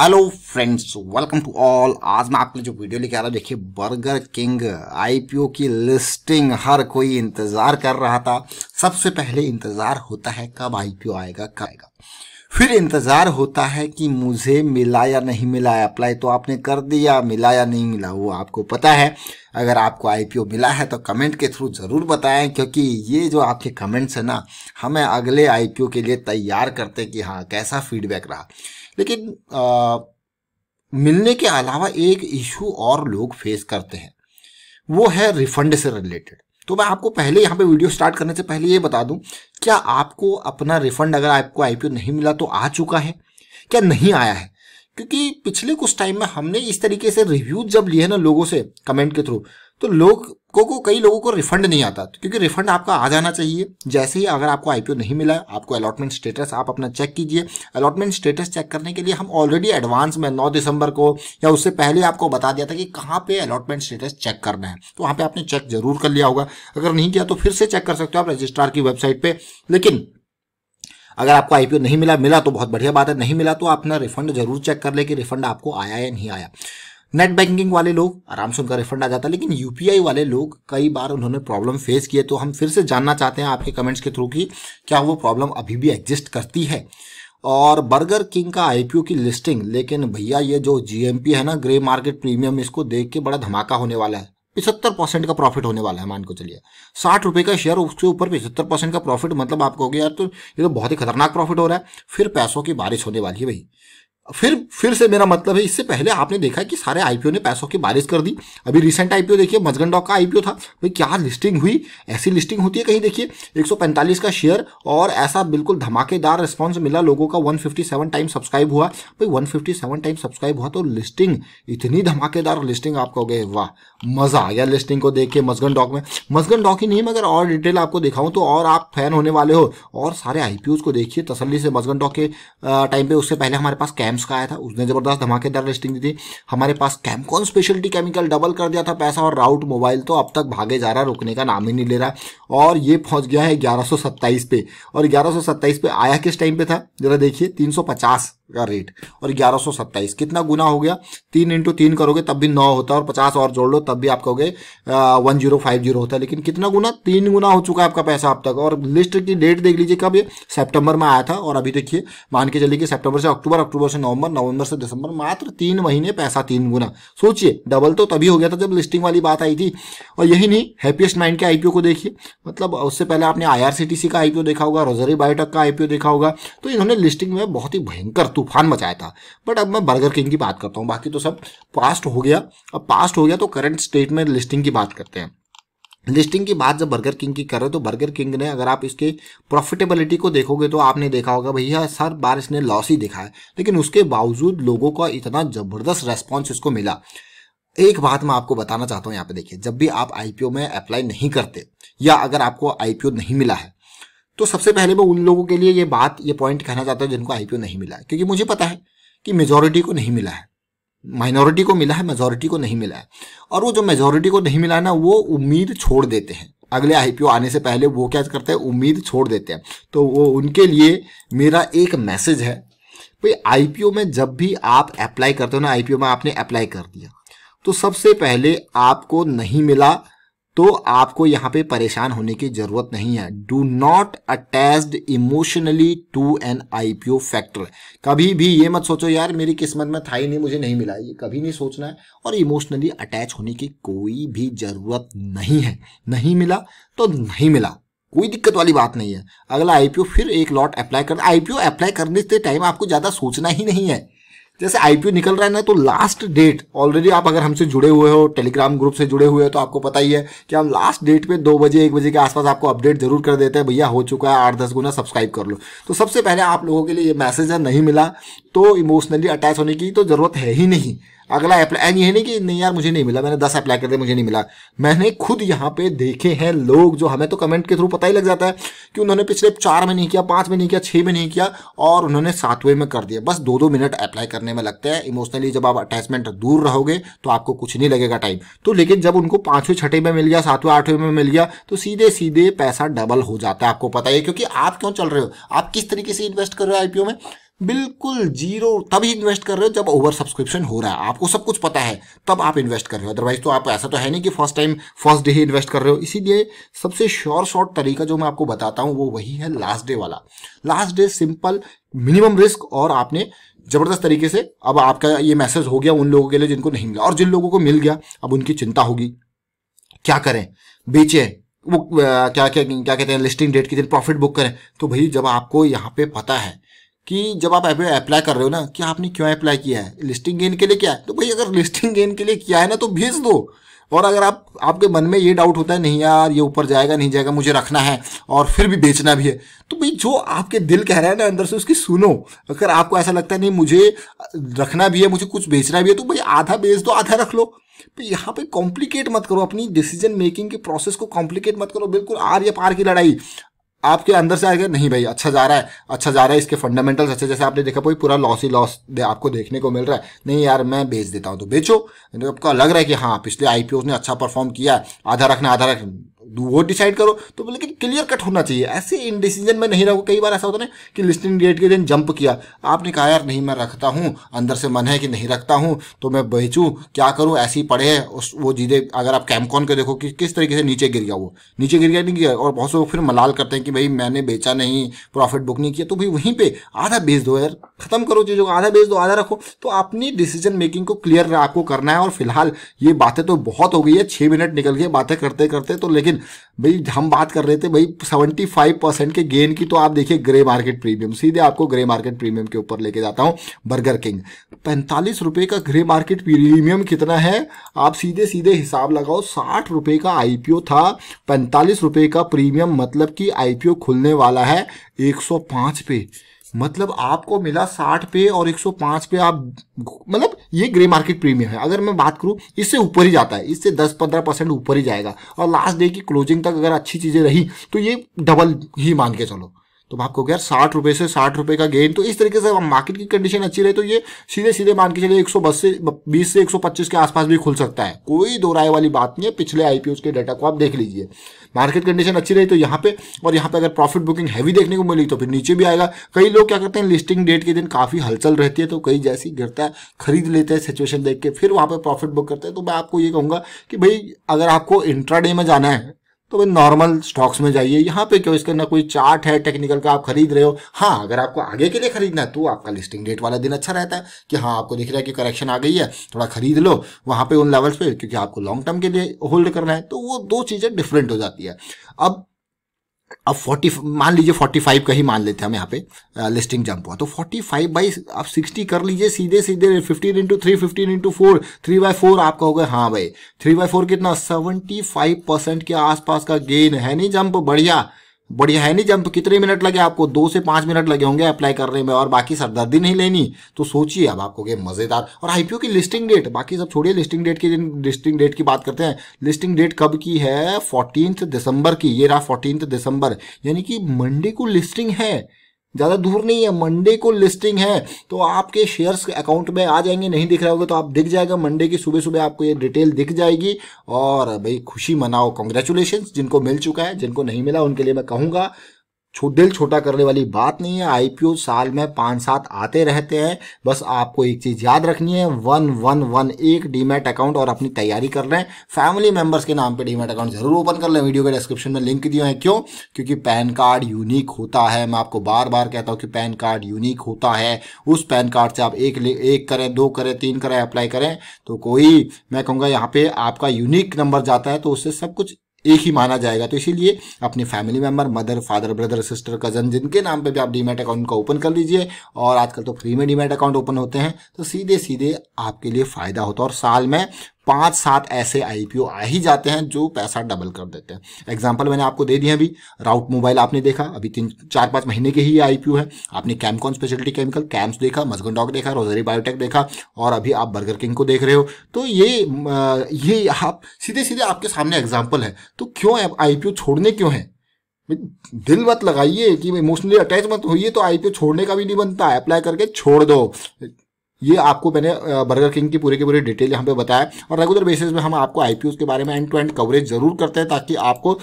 hello friends welcome to all आज मैं आपके लिए जो वीडियो लेके आ रहा हूँ देखिए बर्गर किंग आईपीओ की लिस्टिंग हर कोई इंतज़ार कर रहा था सबसे पहले इंतज़ार होता है कब आईपीओ आएगा कब आएगा फिर इंतज़ार होता है कि मुझे मिला या नहीं मिला अप्लाई तो आपने कर दिया मिला या नहीं मिला वो आपको पता है अगर आपको आईपीओ मिला है तो कमेंट के थ्रू ज़रूर बताएं क्योंकि ये जो आपके कमेंट्स हैं ना हमें अगले आईपीओ के लिए तैयार करते कि हाँ कैसा फीडबैक रहा लेकिन आ, मिलने के अलावा एक इशू और लोग फेस करते हैं वो है रिफंड से रिलेटेड तो मैं आपको पहले यहाँ पे वीडियो स्टार्ट करने से पहले ये बता दूँ क्या आपको अपना रिफंड अगर आपको आईपीओ नहीं मिला तो आ चुका है क्या नहीं आया है क्योंकि पिछले कुछ टाइम में हमने इस तरीके से रिव्यू जब लिए ना लोगों से कमेंट के थ्रू तो लोग को, को कई लोगों को रिफंड नहीं आता तो क्योंकि रिफंड आपका आ जाना चाहिए जैसे ही अगर आपको आईपीओ नहीं मिला है आपको अलॉटमेंट स्टेटस आप अपना चेक कीजिए अलॉटमेंट स्टेटस चेक करने के लिए हम ऑलरेडी एडवांस में 9 दिसंबर को या उससे पहले आपको बता दिया था कि कहाँ पे अलॉटमेंट स्टेटस चेक करना है तो वहाँ पर आपने चेक जरूर कर लिया होगा अगर नहीं किया तो फिर से चेक कर सकते हो आप रजिस्ट्रार की वेबसाइट पर लेकिन अगर आपको आईपीओ नहीं मिला मिला तो बहुत बढ़िया बात है नहीं मिला तो अपना रिफंड जरूर चेक कर ले कि रिफंड आपको आया या नहीं आया नेट बैंकिंग वाले लोग आराम से उनका रिफंड आ जाता है लेकिन यूपीआई वाले लोग कई बार उन्होंने प्रॉब्लम फेस किए तो हम फिर से जानना चाहते हैं आपके कमेंट्स के थ्रू कि क्या वो प्रॉब्लम अभी भी एग्जिस्ट करती है और बर्गर किंग का आईपीओ की लिस्टिंग लेकिन भैया ये जो जीएमपी है ना ग्रे मार्केट प्रीमियम इसको देख के बड़ा धमाका होने वाला है पिछहत्तर परसेंट का प्रॉफिट होने वाला है मान को चलिए साठ रुपये का शेयर उसके ऊपर पिछहत्तर परसेंट का प्रॉफिट मतलब हो गया यार तो ये तो बहुत ही खतरनाक प्रॉफिट हो रहा है फिर पैसों की बारिश होने वाली है भाई फिर फिर से मेरा मतलब है इससे पहले आपने देखा कि सारे आईपीओ ने पैसों की बारिश कर दी अभी रिसेंट आईपीओ देखिए मजगन डॉक का आईपीओ था भाई क्या लिस्टिंग हुई ऐसी लिस्टिंग होती है कहीं देखिए 145 का शेयर और ऐसा बिल्कुल धमाकेदार रिस्पॉन्स मिला लोगों का 157 टाइम सब्सक्राइब हुआ भाई सेवन टाइम सब्सक्राइब हुआ तो लिस्टिंग इतनी धमाकेदार लिस्टिंग आप कहोगे वाह मज़ा आ गया लिस्टिंग को देख के मजगन डॉक में मजगन डॉक ही नहीं मगर और डिटेल आपको दिखाऊं तो और आप फैन होने वाले हो और सारे आईपीओ को देखिए तसली से मजगन डॉक के टाइम पे उससे पहले हमारे पास कैम्प टाइम्स का आया था उसने जबरदस्त धमाकेदार लिस्टिंग दी थी हमारे पास कैमकॉन स्पेशलिटी केमिकल डबल कर दिया था पैसा और राउट मोबाइल तो अब तक भागे जा रहा रुकने का नाम ही नहीं ले रहा और ये पहुंच गया है ग्यारह पे और ग्यारह पे आया किस टाइम पे था जरा देखिए तीन का रेट और ग्यारह सौ सत्ताईस कितना गुना हो गया तीन इंटू तीन करोगे तब भी नौ होता है और पचास और जोड़ लो तब भी आप कहोगे वन जीरो फाइव जीरो होता है लेकिन कितना गुना तीन गुना हो चुका है आपका पैसा अब तक और लिस्ट की डेट देख लीजिए कब ये सेप्टेम्बर में आया था और अभी देखिए मान के चलिए कि सेप्टेम्बर से अक्टूबर अक्टूबर से नवंबर नवंबर से दिसंबर मात्र तीन महीने पैसा तीन गुना सोचिए डबल तो तभी हो गया था जब लिस्टिंग वाली बात आई थी और यही नहीं हैप्पीस्ट माइंड के आईपीओ को देखिए मतलब उससे पहले आपने आई का आईपीओ देखा होगा रोजरी बायोटेक का आईपीओ देखा होगा तो इन्होंने लिस्टिंग में बहुत ही भयंकर तूफान मचाया था बट अब मैं बर्गर किंग की बात करता हूँ बाकी तो सब पास्ट हो गया अब पास्ट हो गया तो करंट स्टेट में लिस्टिंग की बात करते हैं लिस्टिंग की बात जब बर्गर किंग की कर रहे हो तो बर्गर किंग ने अगर आप इसके प्रॉफिटेबिलिटी को देखोगे तो आपने देखा होगा भैया हर बार इसने लॉस ही दिखा है लेकिन उसके बावजूद लोगों का इतना ज़बरदस्त रेस्पॉन्स इसको मिला एक बात मैं आपको बताना चाहता हूँ यहाँ पे देखिए जब भी आप आईपीओ में अप्लाई नहीं करते या अगर आपको आईपीओ नहीं मिला है तो सबसे पहले मैं उन लोगों के लिए ये बात ये पॉइंट कहना चाहता हूँ जिनको आईपीओ नहीं मिला है क्योंकि मुझे पता है कि मेजोरिटी को नहीं मिला है माइनॉरिटी को मिला है मेजोरिटी को नहीं मिला है और वो जो मेजोरिटी को नहीं मिला ना वो उम्मीद छोड़ देते हैं अगले आईपीओ आने से पहले वो क्या करते हैं उम्मीद छोड़ देते हैं तो वो उनके लिए मेरा एक मैसेज है भाई आईपीओ में जब भी आप अप्लाई करते हो ना आईपीओ में आपने अप्लाई कर दिया तो सबसे पहले आपको नहीं मिला तो आपको यहाँ पे परेशान होने की जरूरत नहीं है do not attach emotionally to an IPO factor कभी भी ये मत सोचो यार मेरी किस्मत में था ही नहीं मुझे नहीं मिला ये कभी नहीं सोचना है और इमोशनली अटैच होने की कोई भी जरूरत नहीं है नहीं मिला तो नहीं मिला कोई दिक्कत वाली बात नहीं है अगला आईपीओ फिर एक लॉट अप्लाई करना आईपीओ अप्लाई करने से टाइम आपको ज़्यादा सोचना ही नहीं है जैसे आईपीओ निकल रहा है ना तो लास्ट डेट ऑलरेडी आप अगर हमसे जुड़े हुए हो टेलीग्राम ग्रुप से जुड़े हुए हो तो आपको पता ही है कि हम लास्ट डेट पे दो बजे एक बजे के आसपास आपको अपडेट जरूर कर देते हैं भैया हो चुका है आठ दस गुना सब्सक्राइब कर लो तो सबसे पहले आप लोगों के लिए ये मैसेज नहीं मिला तो इमोशनली अटैच होने की तो ज़रूरत है ही नहीं अगला अप्लाई ये है नहीं कि नहीं यार मुझे नहीं मिला मैंने दस अप्लाई कर दिया मुझे नहीं मिला मैंने खुद यहाँ पे देखे हैं लोग जो हमें तो कमेंट के थ्रू पता ही लग जाता है कि उन्होंने पिछले चार में नहीं किया पाँच में नहीं किया छः में नहीं किया और उन्होंने सातवें में कर दिया बस दो दो मिनट अप्लाई करने में लगते हैं इमोशनली जब आप अटैचमेंट दूर रहोगे तो आपको कुछ नहीं लगेगा टाइम तो लेकिन जब उनको पाँचवें छठे में मिल गया सातवें आठवें में मिल गया तो सीधे सीधे पैसा डबल हो जाता है आपको पता है क्योंकि आप क्यों चल रहे हो आप किस तरीके से इन्वेस्ट कर रहे हो आईपीओ में बिल्कुल जीरो तभी इन्वेस्ट कर रहे हो जब ओवर सब्सक्रिप्शन हो रहा है आपको सब कुछ पता है तब आप इन्वेस्ट कर रहे हो अदरवाइज तो आप ऐसा तो है नहीं कि फर्स्ट टाइम फर्स्ट डे ही इन्वेस्ट कर रहे हो इसीलिए सबसे श्योर शॉर्ट तरीका जो मैं आपको बताता हूँ वो वही है लास्ट डे वाला last day simple minimum risk और आपने जबरदस्त तरीके से अब आपका ये मैसेज हो गया उन लोगों के लिए जिनको नहीं मिला और जिन लोगों को मिल गया अब उनकी चिंता होगी क्या करें बेचें वो क्या क्या क्या कहते हैं लिस्टिंग डेट के दिन प्रॉफिट बुक करें तो भाई जब आपको यहाँ पे पता है कि जब आप अप्लाई कर रहे हो ना कि आपने क्यों अप्लाई किया है लिस्टिंग गेन के लिए किया है तो भाई अगर लिस्टिंग गेन के लिए किया है ना तो भेज दो और अगर आप आपके मन में ये डाउट होता है नहीं यार ये ऊपर जाएगा नहीं जाएगा मुझे रखना है और फिर भी बेचना भी है तो भाई जो आपके दिल कह रहा है ना अंदर से उसकी सुनो अगर आपको ऐसा लगता है नहीं मुझे रखना भी है मुझे कुछ बेचना भी है तो भाई आधा बेच दो आधा रख लो तो यहाँ पे कॉम्प्लिकेट मत करो अपनी डिसीजन मेकिंग के प्रोसेस को कॉम्प्लिकेट मत करो बिल्कुल आर या पार की लड़ाई आपके अंदर से आएगा नहीं भाई अच्छा जा रहा है अच्छा जा रहा है इसके फंडामेंटल्स अच्छे जैसे आपने देखा भाई पूरा लॉस ही लॉस आपको देखने को मिल रहा है नहीं यार मैं बेच देता हूँ तो बेचो तो आपको लग रहा है कि हाँ पिछले आई ने अच्छा परफॉर्म किया आधा रखना आधा रखना वो डिसाइड करो तो लेकिन क्लियर कट होना चाहिए ऐसे इनडिसीजन में नहीं रहो कई बार ऐसा होता है ना कि लिस्टिंग डेट के दिन जंप किया आपने कहा यार नहीं मैं रखता हूँ अंदर से मन है कि नहीं रखता हूँ तो मैं बेचूँ क्या करूँ ऐसे ही पड़े हैं उस वो चीज़ें अगर आप कैमकॉन के देखो कि किस तरीके से नीचे गिर गया वो नीचे गिर गया नहीं गया और बहुत से लोग फिर मलाल करते हैं कि भाई मैंने बेचा नहीं प्रॉफिट बुक नहीं किया तो भाई वहीं पर आधा बेच दो यार ख़त्म करो चीज़ों को आधा बेच दो आधा रखो तो अपनी डिसीजन मेकिंग को क्लियर आपको करना है और फिलहाल ये बातें तो बहुत हो गई है छः मिनट निकल गए बातें करते करते तो लेकिन लेकिन भाई हम बात कर रहे थे भाई 75 परसेंट के गेन की तो आप देखिए ग्रे मार्केट प्रीमियम सीधे आपको ग्रे मार्केट प्रीमियम के ऊपर लेके जाता हूँ बर्गर किंग पैंतालीस रुपये का ग्रे मार्केट प्रीमियम कितना है आप सीधे सीधे हिसाब लगाओ साठ रुपये का आईपीओ था पैंतालीस रुपये का प्रीमियम मतलब कि आईपीओ खुलने वाला है एक पे मतलब आपको मिला साठ पे और एक सौ पांच पे आप मतलब ये ग्रे मार्केट प्रीमियम है अगर मैं बात करूँ इससे ऊपर ही जाता है इससे दस पंद्रह परसेंट ऊपर ही जाएगा और लास्ट डे की क्लोजिंग तक अगर अच्छी चीज़ें रही तो ये डबल ही मान के चलो तो आप कहोगे यार साठ रुपये से साठ रुपये का गेन तो इस तरीके से मार्केट की कंडीशन अच्छी रहे तो ये सीधे सीधे मान के चलिए एक सौ से बीस से एक सौ पच्चीस के आसपास भी खुल सकता है कोई दो राय वाली बात नहीं है पिछले आई के डाटा को आप देख लीजिए मार्केट कंडीशन अच्छी रही तो यहाँ पे और यहाँ पे अगर प्रॉफिट बुकिंग हैवी देखने को मिली तो फिर नीचे भी आएगा कई लोग क्या करते हैं लिस्टिंग डेट के दिन काफ़ी हलचल रहती है तो कई जैसी गिरता है खरीद लेते हैं सिचुएशन देख के फिर वहाँ पर प्रॉफिट बुक करते हैं तो मैं आपको ये कहूँगा कि भाई अगर आपको इंट्राडे में जाना है तो भाई नॉर्मल स्टॉक्स में जाइए यहाँ पे क्यों इसके अंदर कोई चार्ट है टेक्निकल का आप खरीद रहे हो हाँ अगर आपको आगे के लिए खरीदना है तो आपका लिस्टिंग डेट वाला दिन अच्छा रहता है कि हाँ आपको दिख रहा है कि करेक्शन आ गई है थोड़ा खरीद लो वहाँ पे उन लेवल्स पे क्योंकि आपको लॉन्ग टर्म के लिए होल्ड करना है तो वो दो चीज़ें डिफरेंट हो जाती है अब अब फोर्टी मान लीजिए फोर्टी फाइव का ही मान लेते हैं हम यहाँ पे लिस्टिंग uh, जंप हुआ तो फोर्टी फाइव बाई आप सिक्सटी कर लीजिए सीधे सीधे fifteen into three fifteen into four three by four हो गया हाँ भाई थ्री बाय फोर कितना फाइव परसेंट के आसपास का गेन है नहीं जंप बढ़िया बढ़िया है नहीं जंप कितने मिनट लगे आपको दो से पांच मिनट लगे होंगे अप्लाई करने में और बाकी सरदर्दी नहीं लेनी तो सोचिए अब आपको गेम मज़ेदार और आईपीओ की लिस्टिंग डेट बाकी सब छोड़िए लिस्टिंग डेट की लिस्टिंग डेट की बात करते हैं लिस्टिंग डेट कब की है फोर्टीन दिसंबर की ये रहा फोर्टीन दिसंबर यानी कि मंडे को लिस्टिंग है ज़्यादा दूर नहीं है मंडे को लिस्टिंग है तो आपके शेयर्स अकाउंट में आ जाएंगे नहीं दिख रहा होगा तो आप दिख जाएगा मंडे की सुबह सुबह आपको ये डिटेल दिख जाएगी और भाई खुशी मनाओ कॉन्ग्रेचुलेशन जिनको मिल चुका है जिनको नहीं मिला उनके लिए मैं कहूँगा दिल छोटा करने वाली बात नहीं है आईपीओ साल में पाँच सात आते रहते हैं बस आपको एक चीज़ याद रखनी है वन वन वन एक डीमेट अकाउंट और अपनी तैयारी कर रहे हैं फैमिली मेंबर्स के नाम पे डीमेट अकाउंट जरूर ओपन कर लें वीडियो के डिस्क्रिप्शन में लिंक दिए हैं क्यों क्योंकि पैन कार्ड यूनिक होता है मैं आपको बार बार कहता हूँ कि पैन कार्ड यूनिक होता है उस पैन कार्ड से आप एक एक करें दो करें तीन करें अप्लाई करें तो कोई मैं कहूँगा यहाँ पे आपका यूनिक नंबर जाता है तो उससे सब कुछ एक ही माना जाएगा तो इसीलिए अपने family member mother father brother sister cousin जिनके नाम पे भी आप डीमेट अकाउंट का ओपन कर लीजिए और आजकल तो फ्री में डीमेट अकाउंट ओपन होते हैं तो सीधे सीधे आपके लिए फ़ायदा होता है और साल में पाँच सात ऐसे आईपीओ आ ही जाते हैं जो पैसा डबल कर देते हैं एग्जाम्पल मैंने आपको दे दिया अभी राउट मोबाइल आपने देखा अभी तीन चार पाँच महीने के ही आईपीओ है आपने कैमकॉन स्पेशलिटी केमिकल कैम्स देखा मजगन देखा रोजरी बायोटेक देखा और अभी आप बर्गर किंग को देख रहे हो तो ये ये आप सीधे सीधे आपके सामने एग्जाम्पल है तो क्यों आईपीओ छोड़ने क्यों है दिल मत लगाइए कि इमोशनली अटैच मत होइए तो आईपीओ छोड़ने का भी नहीं बनता अप्लाई करके छोड़ दो ये आपको मैंने बर्गर किंग की पूरी की पूरी डिटेल यहाँ पे बताया और रेगुलर बेसिस में हम आपको आई के बारे में एंड टू एंड कवरेज जरूर करते हैं ताकि आपको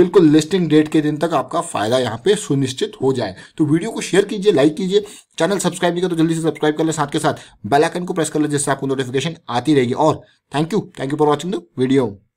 बिल्कुल लिस्टिंग डेट के दिन तक आपका फायदा यहाँ पे सुनिश्चित हो जाए तो वीडियो को शेयर कीजिए लाइक कीजिए चैनल सब्सक्राइब नहीं कर तो जल्दी से सब्सक्राइब कर ले साथ के साथ बेलाइकन को प्रेस कर ले जिससे आपको नोटिफिकेशन आती रहेगी और thank you thank you for watching the video